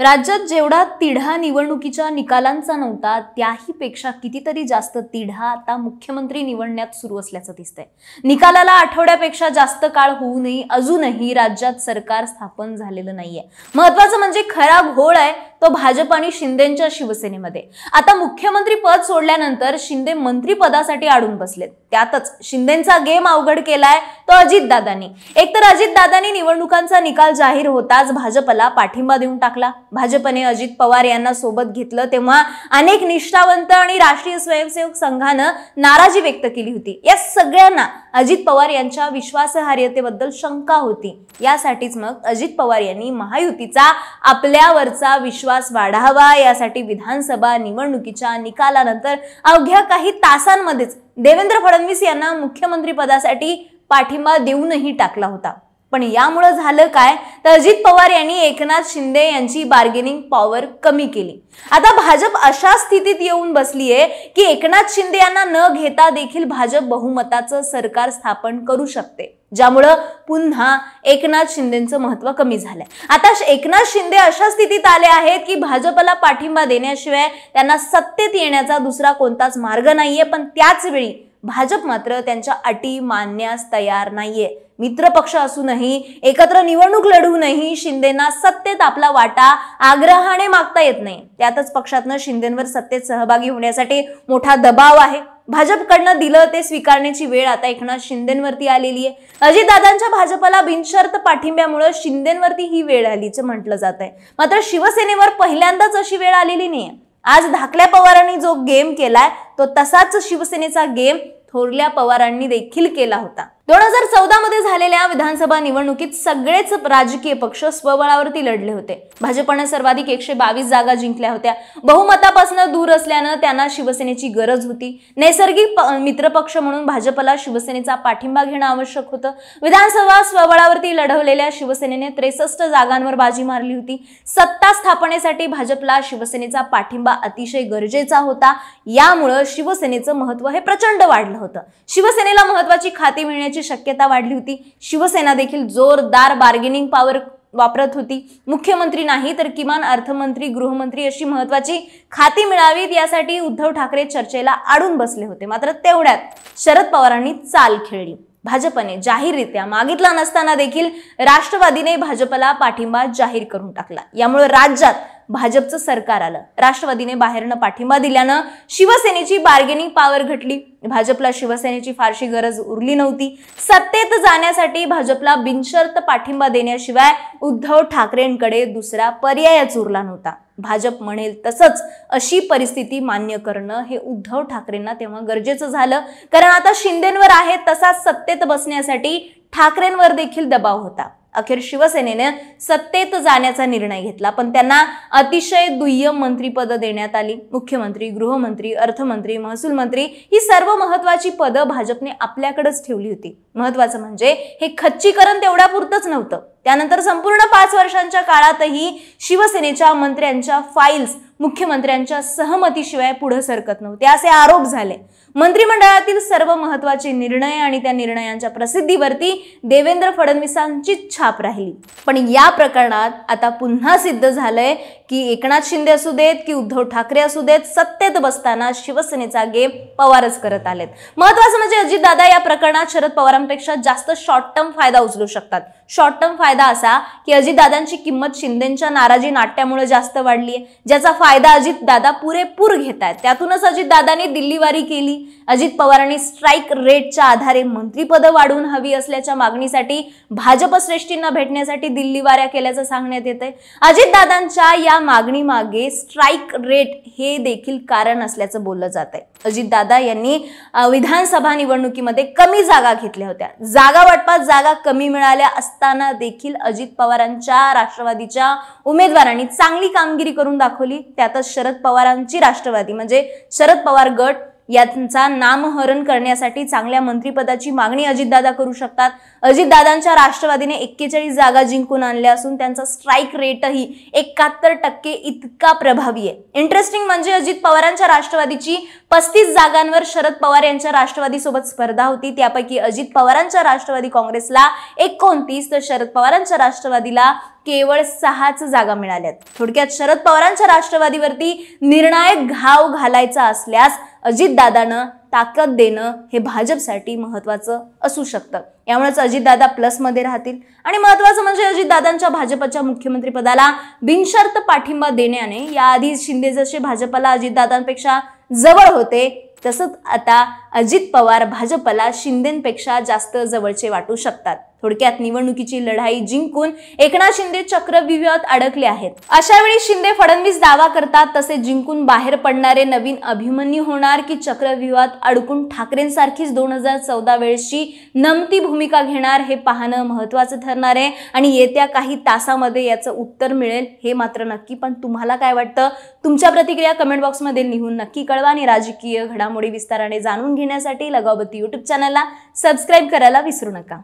राज्यात जेवढा तिढा निवडणुकीच्या निकालांचा नव्हता त्याहीपेक्षा कितीतरी जास्त तिढा आता मुख्यमंत्री निवडण्यात सुरू असल्याचं दिसतंय निकालाला आठवड्यापेक्षा जास्त काळ होऊ नये अजूनही राज्यात सरकार स्थापन झालेलं नाहीये महत्वाचं म्हणजे खरा घोळ आहे तो भाजप आणि शिंदेच्या शिवसेनेमध्ये आता मुख्यमंत्री पद सोडल्यानंतर शिंदे मंत्रीपदासाठी आडून बसलेत त्यातच शिंदेचा गेम अवघड केलाय तो अजितदादांनी एकतर अजितदादांनी निवडणुकांचा निकाल जाहीर होताच भाजपला पाठिंबा देऊन टाकला भाजपने अजित पवार यांना सोबत घेतलं तेव्हा अनेक निष्ठावंत आणि राष्ट्रीय स्वयंसेवक संघानं नाराजी व्यक्त केली होती या सगळ्यांना अजित पवार यांच्या विश्वासार्हतेबद्दल शंका होती यासाठीच मग अजित पवार यांनी महायुतीचा आपल्यावरचा विश्वास वाढावा यासाठी विधानसभा निवडणुकीच्या निकालानंतर अवघ्या काही तासांमध्येच देवेंद्र फडणवीस यांना मुख्यमंत्री पदासाठी पाठिंबा देऊनही टाकला होता पण यामुळं झालं काय तर अजित पवार यांनी एकनाथ शिंदे यांची बार्गेनिंग पॉवर कमी केली आता भाजप अशा स्थितीत येऊन बसली आहे की एकनाथ शिंदे यांना न घेता देखील भाजप बहुमताचं सरकार स्थापन करू शकते ज्यामुळं पुन्हा एकनाथ शिंदेचं महत्व कमी झालंय आता एकनाथ शिंदे अशा स्थितीत आले आहेत की भाजपला पाठिंबा देण्याशिवाय त्यांना सत्तेत येण्याचा दुसरा कोणताच मार्ग नाहीये पण त्याच वेळी भाजप मात्र त्यांच्या अटी मानण्यास तयार नाहीये मित्रपक्ष असूनही एकत्र निवडणूक लढूनही शिंदेना सत्तेत आपला वाटा आग्रहाने मागता येत नाही त्यातच पक्षातनं शिंदेवर सत्तेत सहभागी होण्यासाठी मोठा दबाव आहे भाजपकडनं दिलं ते स्वीकारण्याची वेळ आता एकनाथ शिंदेवरती आलेली आहे अजितदादांच्या भाजपला बिनशर्त पाठिंब्यामुळे शिंदेवरती ही वेळ आलीचं म्हटलं जात आहे मात्र शिवसेनेवर पहिल्यांदाच अशी वेळ आलेली नाहीये आज धाकल्या पवारांनी जो गेम केलाय तो तसाच शिवसेनेचा गेम थोरल्या पवारांनी देखील केला होता दोन हजार चौदा मध्ये झालेल्या विधानसभा निवडणुकीत सगळेच राजकीय पक्ष स्वबळावरती लढले होते भाजपनं सर्वाधिक एकशे बावीस जागा जिंकल्या होत्या बहुमतापासून दूर असल्यानं त्यांना शिवसेनेची गरज होती नैसर्गिक मित्रपक्ष म्हणून भाजपला शिवसेनेचा पाठिंबा घेणं आवश्यक होतं विधानसभा स्वबळावरती लढवलेल्या शिवसेनेने त्रेसष्ट जागांवर बाजी मारली होती सत्ता स्थापनेसाठी भाजपला शिवसेनेचा पाठिंबा अतिशय गरजेचा होता यामुळं शिवसेनेचं महत्व हे प्रचंड वाढलं होतं शिवसेनेला महत्वाची खाती मिळण्याची शक्यता वाढली होती शिवसेना देखील जोरदार बार्गेनिंग पॉवर वापरत होती मुख्यमंत्री नाही तर किमान अर्थमंत्री गृहमंत्री अशी महत्वाची खाती मिळावीत यासाठी उद्धव ठाकरे चर्चेला आडून बसले होते मात्र तेवढ्यात शरद पवारांनी चाल खेळली भाजपने जाहीररित्या मागितला नसताना देखील राष्ट्रवादीने भाजपला पाठिंबा जाहीर करून टाकला यामुळे राज्यात भाजपचं सरकार आलं राष्ट्रवादीने बाहेरनं पाठिंबा दिल्यानं शिवसेनेची बार्गेनिंग पॉवर घटली भाजपला शिवसेनेची फारशी गरज उरली नव्हती सत्तेत जाण्यासाठी भाजपला बिनशर्त पाठिंबा देण्याशिवाय उद्धव ठाकरेंकडे दुसरा पर्यायच उरला नव्हता भाजप म्हणेल तसंच अशी परिस्थिती मान्य करणं हे उद्धव ठाकरेंना तेव्हा गरजेचं झालं कारण आता शिंदेंवर आहे तसाच सत्तेत बसण्यासाठी ठाकरेंवर देखील दबाव होता अखेर शिवसेनेनं सत्तेत जाण्याचा निर्णय घेतला पण त्यांना अतिशय दुय्यम मंत्रीपद देण्यात आली मुख्यमंत्री गृहमंत्री अर्थमंत्री महसूल मंत्री ही सर्व महत्वाची पदं भाजपने आपल्याकडेच ठेवली होती महत्वाचं म्हणजे हे खच्चीकरण तेवढ्यापुरतंच नव्हतं त्यानंतर संपूर्ण पाच वर्षांच्या काळातही शिवसेनेच्या मंत्र्यांच्या फाईल्स मुख्यमंत्र्यांच्या सहमतीशिवाय पुढे सरकत नव्हते असे आरोप झाले मंत्रिमंडळातील सर्व महत्वाचे निर्णय आणि त्या निर्णयांच्या प्रसिद्धीवरती देवेंद्र फडणवीसांची छाप राहिली पण या प्रकरणात आता पुन्हा सिद्ध झालंय की एकनाथ शिंदे असू देत की उद्धव ठाकरे असू देत सत्तेत बसताना शिवसेनेचा गेम पवारच करत आलेत महत्वाचं म्हणजे अजितदादा या प्रकरणात शरद पवारांपेक्षा जास्त शॉर्ट टर्म फायदा उचलू शकतात शॉर्ट टर्म फायदा फायदा असा की अजितदादांची किंमत शिंदेच्या नाराजी नाट्यामुळे जास्त वाढली आहे ज्याचा फायदा अजितदादा पुरेपूर घेत आहेत त्यातूनच अजितदादांनी दिल्लीवारी केली अजित पवारांनी स्ट्राईक रेटच्या आधारे मंत्रीपद वाढवून हवी असल्याच्या मागणीसाठी भाजप श्रेष्ठींना भेटण्यासाठी दिल्लीवाऱ्या केल्याचं सांगण्यात आहे अजितदादांच्या या मागणीमागे स्ट्राईक रेट हे देखील कारण असल्याचं बोललं जात आहे अजितदादा यांनी विधानसभा निवडणुकीमध्ये कमी जागा घेतल्या होत्या जागा वाटपात जागा कमी मिळाल्या असताना देखील देखील अजित पवारांच्या राष्ट्रवादीच्या उमेदवारांनी चांगली कामगिरी करून दाखवली त्यातच शरद पवारांची राष्ट्रवादी म्हणजे शरद पवार गट यांचा नामहरण करण्यासाठी चांगल्या मंत्रिपदाची मागणी अजितदादा करू शकतात अजितदादांच्या राष्ट्रवादीने एक्केचाळीस जागा जिंकून आणल्या असून त्यांचा स्ट्राईक रेटही एकाहत्तर टक्के इतका प्रभावी आहे इंटरेस्टिंग म्हणजे अजित पवारांच्या राष्ट्रवादीची पस्तीस जागांवर शरद पवार यांच्या राष्ट्रवादीसोबत स्पर्धा होती त्यापैकी अजित पवारांच्या राष्ट्रवादी काँग्रेसला एकोणतीस तर शरद पवारांच्या राष्ट्रवादीला केवळ सहाच जागा मिळाल्यात थोडक्यात शरद पवारांच्या राष्ट्रवादीवरती निर्णायक घाव घालायचा असल्यास अजितदादानं ताकद देणं हे भाजपसाठी महत्त्वाचं असू शकतं यामुळेच अजितदादा प्लसमध्ये राहतील आणि महत्त्वाचं म्हणजे अजितदादांच्या भाजपच्या मुख्यमंत्रीपदाला बिनशर्त पाठिंबा देण्याने याआधी शिंदे जसे भाजपला अजितदादांपेक्षा जवळ होते तसंच आता अजित पवार भाजपला शिंदेपेक्षा जास्त जवळचे वाटू शकतात थोडक्यात निवडणुकीची लढाई जिंकून एकनाथ शिंदे चक्रव्यूहात अडकले आहेत अशा वेळी शिंदे फडणवीस दावा करतात तसे जिंकून बाहेर पडणारे नवीन अभिमन्यू होणार की चक्रव्यूहात अडकून ठाकरेंसारखीच दोन हजार चौदा वेळची नमती भूमिका घेणार हे पाहणं महत्वाचं ठरणार आहे आणि येत्या काही तासामध्ये याचं उत्तर मिळेल हे मात्र नक्की पण तुम्हाला काय वाटतं तुमच्या प्रतिक्रिया कमेंट बॉक्समध्ये लिहून नक्की कळवा आणि राजकीय घडामोडी विस्ताराने जाणून घेण्यासाठी लगावती युट्यूब चॅनलला सबस्क्राईब करायला विसरू नका